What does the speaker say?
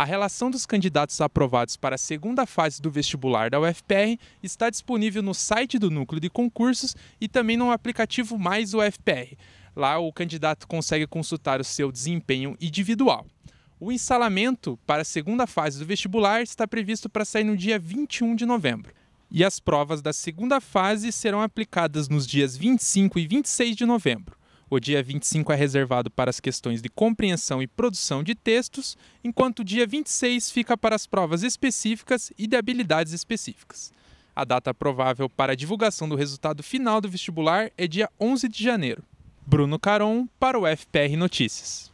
A relação dos candidatos aprovados para a segunda fase do vestibular da UFPR está disponível no site do Núcleo de Concursos e também no aplicativo Mais UFPR. Lá o candidato consegue consultar o seu desempenho individual. O ensalamento para a segunda fase do vestibular está previsto para sair no dia 21 de novembro. E as provas da segunda fase serão aplicadas nos dias 25 e 26 de novembro. O dia 25 é reservado para as questões de compreensão e produção de textos, enquanto o dia 26 fica para as provas específicas e de habilidades específicas. A data provável para a divulgação do resultado final do vestibular é dia 11 de janeiro. Bruno Caron, para o FPR Notícias.